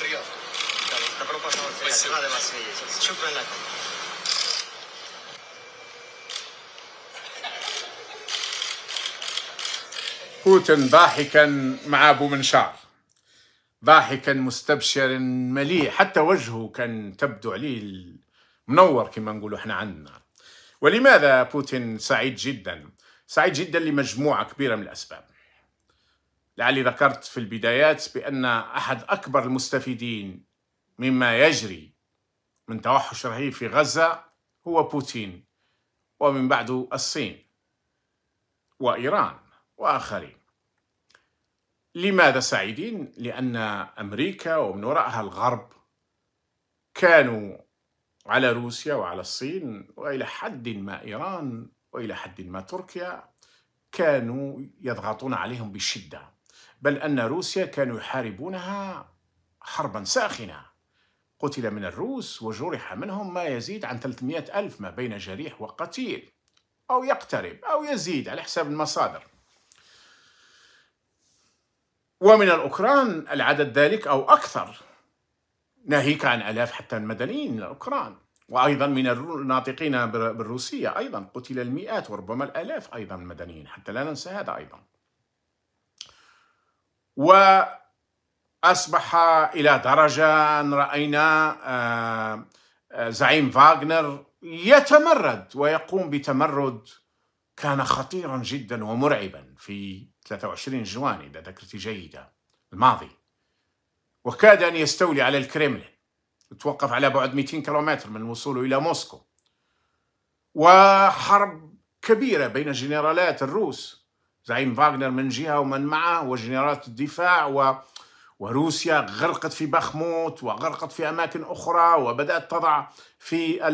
frío. está de la بوتين ضاحكا مع ابو منشار ضاحكا مستبشرا مليء حتى وجهه كان تبدو عليه منور كما نقولوا احنا عندنا ولماذا بوتين سعيد جدا سعيد جدا لمجموعه كبيره من الاسباب لعلي ذكرت في البدايات بأن أحد أكبر المستفيدين مما يجري من توحش رهيب في غزة هو بوتين ومن بعده الصين وإيران وآخرين لماذا سعيدين؟ لأن أمريكا ومن وراءها الغرب كانوا على روسيا وعلى الصين وإلى حد ما إيران وإلى حد ما تركيا كانوا يضغطون عليهم بشدة بل أن روسيا كانوا يحاربونها حربا ساخنة قتل من الروس وجرح منهم ما يزيد عن 300 ألف ما بين جريح وقتيل أو يقترب أو يزيد على حساب المصادر ومن الأوكران العدد ذلك أو أكثر ناهيك عن ألاف حتى المدنيين الأوكران وأيضا من الناطقين بالروسية أيضا قتل المئات وربما الآلاف أيضا المدنيين حتى لا ننسى هذا أيضا وأصبح إلى درجة أن رأينا آه، آه، زعيم فاغنر يتمرد ويقوم بتمرد كان خطيرا جدا ومرعبا في 23 جوان إذا ذاكرتي جيدة الماضي وكاد أن يستولي على الكريملين توقف على بعد 200 كيلومتر من وصوله إلى موسكو وحرب كبيرة بين جنرالات الروس زعيم فاغنر من جهه ومن معه وجنرالات الدفاع و وروسيا غرقت في بخموت وغرقت في اماكن اخرى وبدات تضع في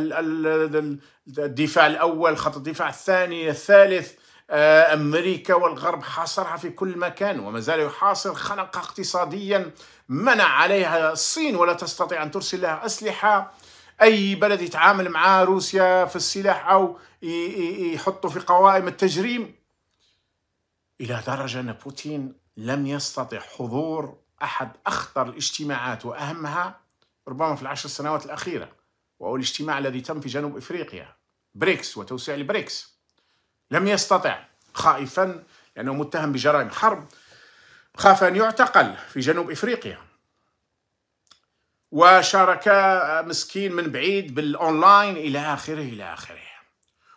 الدفاع الاول خط الدفاع الثاني الثالث آه، امريكا والغرب حاصرها في كل مكان وما زال يحاصر خنقها اقتصاديا منع عليها الصين ولا تستطيع ان ترسل لها اسلحه اي بلد يتعامل مع روسيا في السلاح او يحطه في قوائم التجريم إلى درجة أن بوتين لم يستطع حضور أحد أخطر الاجتماعات وأهمها ربما في العشر سنوات الأخيرة وهو الاجتماع الذي تم في جنوب إفريقيا بريكس وتوسيع البريكس لم يستطع خائفا لأنه متهم بجرائم حرب خاف أن يعتقل في جنوب إفريقيا وشارك مسكين من بعيد بالأونلاين إلى آخره إلى آخره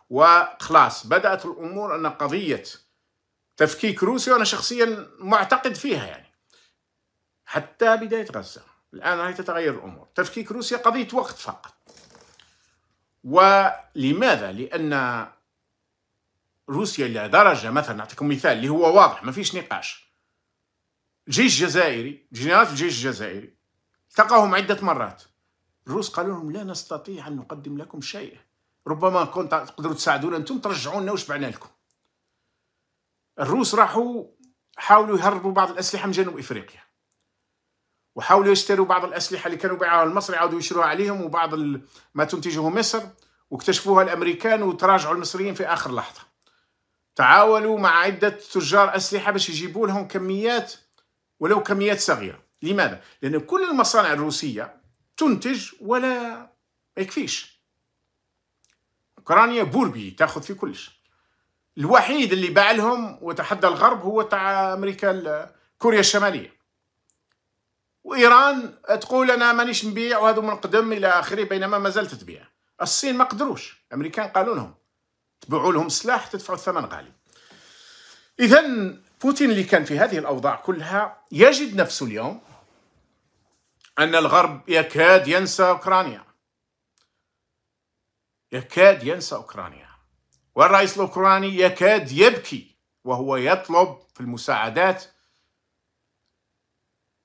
وخلاص بدأت الأمور أن قضية تفكيك روسيا وانا شخصيا معتقد فيها يعني حتى بدايه غزه الان هي تتغير الامور تفكيك روسيا قضيه وقت فقط ولماذا لان روسيا لدرجه مثلا نعطيكم مثال اللي هو واضح ما فيش نقاش الجيش الجزائري جنرال الجيش الجزائري التقاهم عده مرات الروس قالوا لهم لا نستطيع ان نقدم لكم شيء ربما كنت تقدروا تساعدونا انتم ترجعونا وش بعنا لكم الروس راحوا حاولوا يهربوا بعض الأسلحة من جنوب إفريقيا وحاولوا يشتروا بعض الأسلحة اللي كانوا بيعوها المصري عاودوا يشروها عليهم وبعض ما تنتجه مصر واكتشفوها الأمريكان وتراجعوا المصريين في آخر لحظة تعاونوا مع عدة تجار أسلحة باش يجيبوا لهم كميات ولو كميات صغيرة لماذا؟ لأن كل المصانع الروسية تنتج ولا ما يكفيش أوكرانيا بوربي تاخذ في كلش الوحيد اللي باع لهم وتحدى الغرب هو تاع امريكا كوريا الشماليه وايران تقول انا مانيش نبيع وهذو من قدم الى اخره بينما ما زالت تبيع الصين ما قدروش الامريكان قالوا لهم تبيعوا لهم سلاح تدفعوا الثمن غالي اذا بوتين اللي كان في هذه الاوضاع كلها يجد نفسه اليوم ان الغرب يكاد ينسى اوكرانيا يكاد ينسى اوكرانيا والرئيس الأوكراني يكاد يبكي وهو يطلب في المساعدات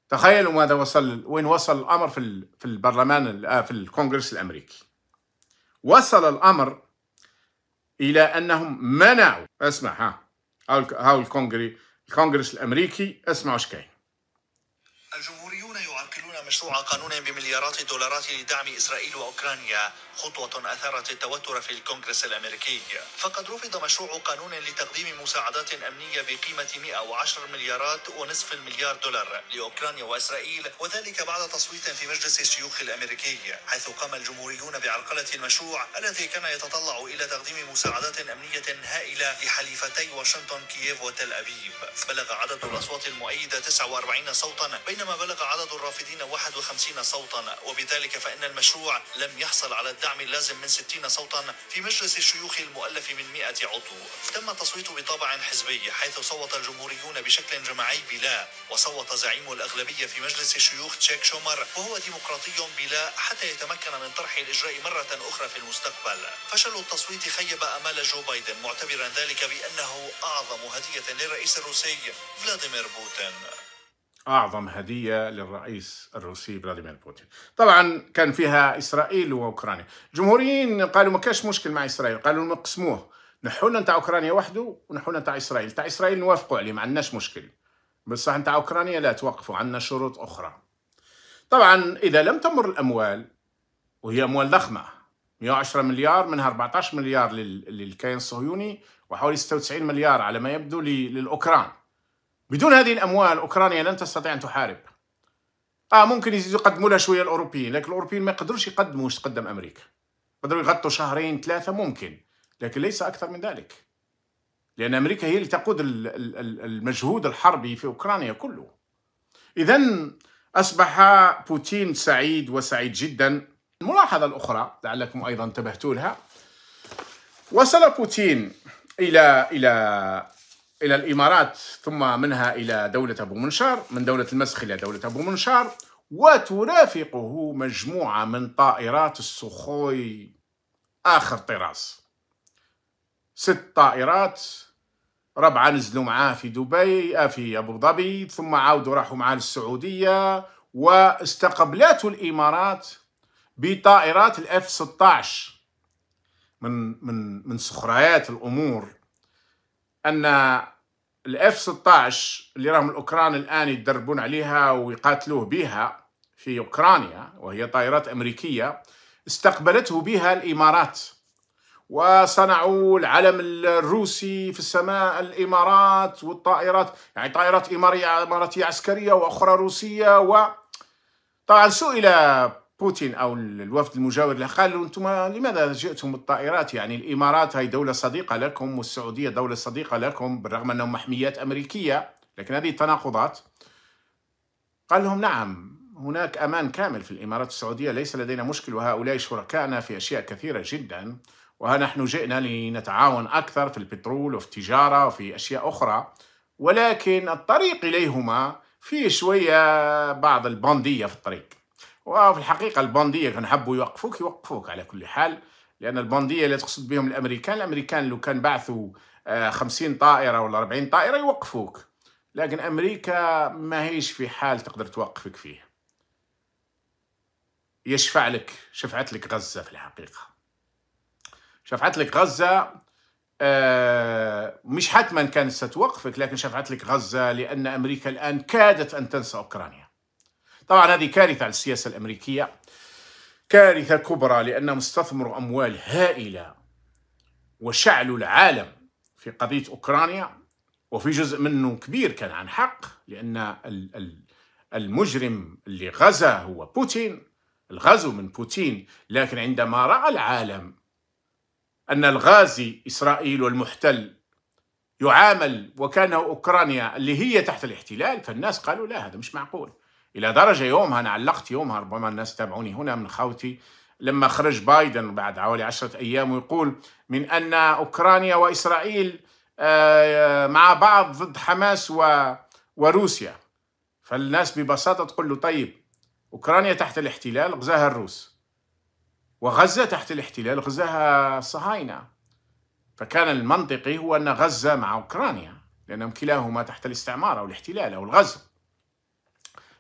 تخيلوا ماذا وصل وين وصل الأمر في في البرلمان آه، في الكونغرس الأمريكي وصل الأمر إلى أنهم منعوا اسمع ها هاو الكونغري الكونغرس الأمريكي اسمعوا ايش كاين مشروع قانون بمليارات الدولارات لدعم إسرائيل وأوكرانيا خطوة أثارت التوتر في الكونغرس الأمريكي فقد رفض مشروع قانون لتقديم مساعدات أمنية بقيمة 110 مليارات ونصف المليار دولار لأوكرانيا وإسرائيل وذلك بعد تصويت في مجلس الشيوخ الأمريكي حيث قام الجمهوريون بعرقلة المشروع الذي كان يتطلع إلى تقديم مساعدات أمنية هائلة لحليفتي واشنطن كييف وتل أبيب بلغ عدد الأصوات المؤيدة 49 صوتا بينما بلغ عدد الرافضين 51 صوتا وبذلك فإن المشروع لم يحصل على الدعم اللازم من 60 صوتا في مجلس الشيوخ المؤلف من 100 عضو تم التصويت بطابع حزبي حيث صوت الجمهوريون بشكل جماعي بلا وصوت زعيم الأغلبية في مجلس الشيوخ تشيك شومر وهو ديمقراطي بلا حتى يتمكن من طرح الإجراء مرة أخرى في المستقبل فشل التصويت خيب أمال جو بايدن معتبرا ذلك بأنه أعظم هدية للرئيس الروسي فلاديمير بوتين أعظم هدية للرئيس الروسي فلاديمير بوتين طبعا كان فيها إسرائيل وأوكرانيا الجمهوريين قالوا ما كانش مشكل مع إسرائيل قالوا نقسموه نحونا نتاع أوكرانيا وحده ونحونا نتاع إسرائيل تاع إسرائيل نوافقوا عليه ما عندناش مشكل بصح نتاع أوكرانيا لا توقفوا عندنا شروط أخرى طبعا إذا لم تمر الأموال وهي أموال ضخمة 110 مليار منها 14 مليار للكيان الصهيوني وحوالي 96 مليار على ما يبدو للأوكران بدون هذه الاموال اوكرانيا لن تستطيع ان تحارب اه ممكن يزيدوا يقدموا لها شويه الاوروبيين لكن الاوروبيين ما يقدروش يقدموا واش تقدم امريكا يقدروا يغطوا شهرين ثلاثه ممكن لكن ليس اكثر من ذلك لان امريكا هي اللي تقود المجهود الحربي في اوكرانيا كله اذا اصبح بوتين سعيد وسعيد جدا الملاحظه الاخرى لعلكم ايضا انتبهتوا لها وصل بوتين الى الى إلى الإمارات ثم منها إلى دولة أبو منشار من دولة المسخ إلى دولة أبو منشار وترافقه مجموعة من طائرات السخوي آخر طراز ست طائرات ربعة نزلوا معاه في دبي آه، في أبو ظبي ثم عاودوا راحوا معاه للسعودية واستقبلته الإمارات بطائرات الاف 16 من من من سخريات الأمور ان الاف 16 اللي راهم الاوكران الان يتدربون عليها ويقاتلوه بها في اوكرانيا وهي طائرات امريكيه استقبلته بها الامارات وصنعوا العلم الروسي في السماء الامارات والطائرات يعني طائرات اماريه اماراتيه عسكريه واخرى روسيه و طبعا سئل بوتين او الوفد المجاور له قال له انتم لماذا جئتم بالطائرات يعني الامارات هي دوله صديقه لكم والسعوديه دوله صديقه لكم بالرغم انهم محميات امريكيه لكن هذه التناقضات قال لهم نعم هناك امان كامل في الامارات السعوديه ليس لدينا مشكل وهؤلاء شركائنا في اشياء كثيره جدا وها نحن جئنا لنتعاون اكثر في البترول وفي التجاره وفي اشياء اخرى ولكن الطريق اليهما فيه شويه بعض البنديه في الطريق وفي الحقيقة البندية كان حبوا يوقفوك يوقفوك على كل حال لأن البندية اللي تقصد بهم الأمريكان الأمريكان لو كان بعثوا آه، خمسين طائرة ولا أربعين طائرة يوقفوك لكن أمريكا ما هيش في حال تقدر توقفك فيه يشفع لك شفعت لك غزة في الحقيقة شفعت لك غزة آه، مش حتما كانت ستوقفك لكن شفعت لك غزة لأن أمريكا الآن كادت أن تنسى أوكرانيا طبعا هذه كارثة على السياسة الأمريكية كارثة كبرى لأنهم استثمروا أموال هائلة وشعلوا العالم في قضية أوكرانيا وفي جزء منه كبير كان عن حق لأن المجرم اللي غزا هو بوتين الغزو من بوتين لكن عندما رأى العالم أن الغازي إسرائيل والمحتل يعامل وكانه أوكرانيا اللي هي تحت الاحتلال فالناس قالوا لا هذا مش معقول الى درجه يومها انا علقت يومها ربما الناس تابعوني هنا من خوتي لما خرج بايدن بعد حوالي عشرة ايام ويقول من ان اوكرانيا واسرائيل آه، مع بعض ضد حماس وروسيا فالناس ببساطه تقول له طيب اوكرانيا تحت الاحتلال غزاها الروس وغزه تحت الاحتلال غزاها الصهاينه فكان المنطقي هو ان غزه مع اوكرانيا لانهم كلاهما تحت الاستعمار او الاحتلال او الغزو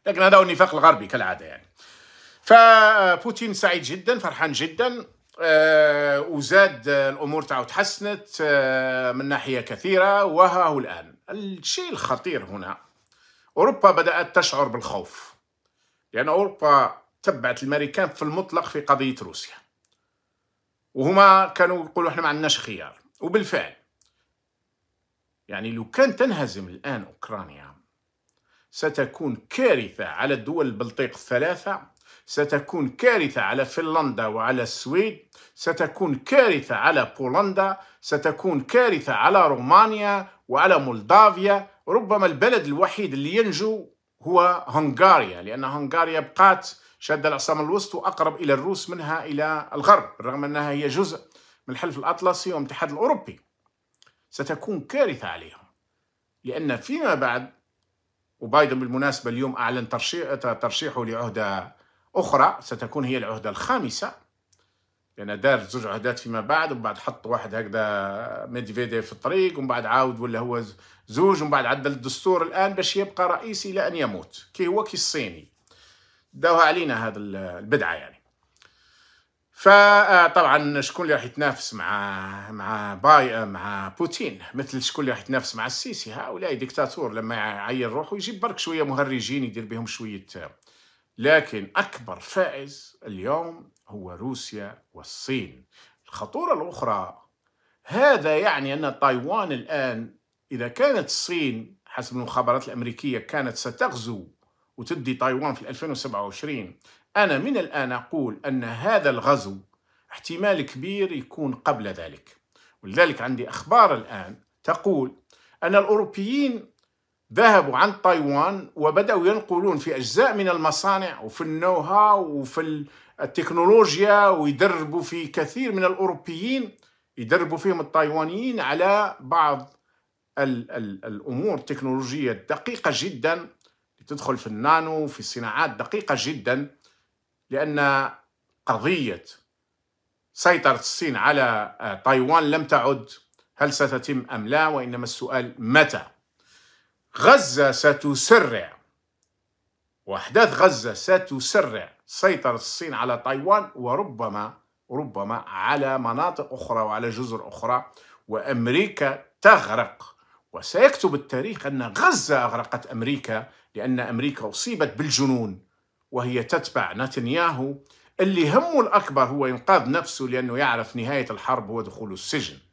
لكن هذا هو النفاق الغربي كالعاده يعني فبوتين سعيد جدا فرحان جدا آه وزاد آه، الامور تاعو تحسنت آه من ناحيه كثيره وها هو الان الشيء الخطير هنا اوروبا بدات تشعر بالخوف لان يعني اوروبا تبعت الامريكان في المطلق في قضيه روسيا وهما كانوا يقولوا احنا ما عندناش خيار وبالفعل يعني لو كان تنهزم الان اوكرانيا ستكون كارثة على الدول البلطيق الثلاثة ستكون كارثة على فنلندا وعلى السويد ستكون كارثة على بولندا ستكون كارثة على رومانيا وعلى مولدافيا ربما البلد الوحيد اللي ينجو هو هنغاريا لأن هنغاريا بقات شادة العصام الوسط وأقرب إلى الروس منها إلى الغرب رغم أنها هي جزء من الحلف الأطلسي والاتحاد الأوروبي ستكون كارثة عليهم لأن فيما بعد وبايدن بالمناسبة اليوم أعلن ترشيحه لعهدة أخرى ستكون هي العهدة الخامسة لأن دار زوج عهدات فيما بعد ومن بعد حط واحد هكذا ميدفيديف في الطريق ومن بعد عاود ولا هو زوج ومن بعد عدل الدستور الآن باش يبقى رئيسي إلى أن يموت كي هو كي الصيني داوها علينا هذا البدعة يعني فطبعا شكون اللي راح يتنافس مع مع باي مع بوتين مثل شكون اللي راح يتنافس مع السيسي هؤلاء ديكتاتور لما يعير روحه يجيب برك شويه مهرجين يدير بهم شويه لكن اكبر فائز اليوم هو روسيا والصين الخطوره الاخرى هذا يعني ان تايوان الان اذا كانت الصين حسب المخابرات الامريكيه كانت ستغزو وتدي تايوان في 2027 أنا من الآن أقول أن هذا الغزو احتمال كبير يكون قبل ذلك ولذلك عندي أخبار الآن تقول أن الأوروبيين ذهبوا عن تايوان وبدأوا ينقلون في أجزاء من المصانع وفي النو هاو وفي التكنولوجيا ويدربوا في كثير من الأوروبيين يدربوا فيهم التايوانيين على بعض ال ال الأمور التكنولوجية الدقيقة جدا تدخل في النانو في صناعات دقيقة جدا لأن قضية سيطرة الصين على آه، تايوان لم تعد هل ستتم أم لا وإنما السؤال متى غزة ستسرع وأحداث غزة ستسرع سيطرة الصين على تايوان وربما ربما على مناطق أخرى وعلى جزر أخرى وأمريكا تغرق وسيكتب التاريخ أن غزة أغرقت أمريكا لأن أمريكا أصيبت بالجنون وهي تتبع نتنياهو اللي همه الأكبر هو إنقاذ نفسه لأنه يعرف نهاية الحرب هو دخول السجن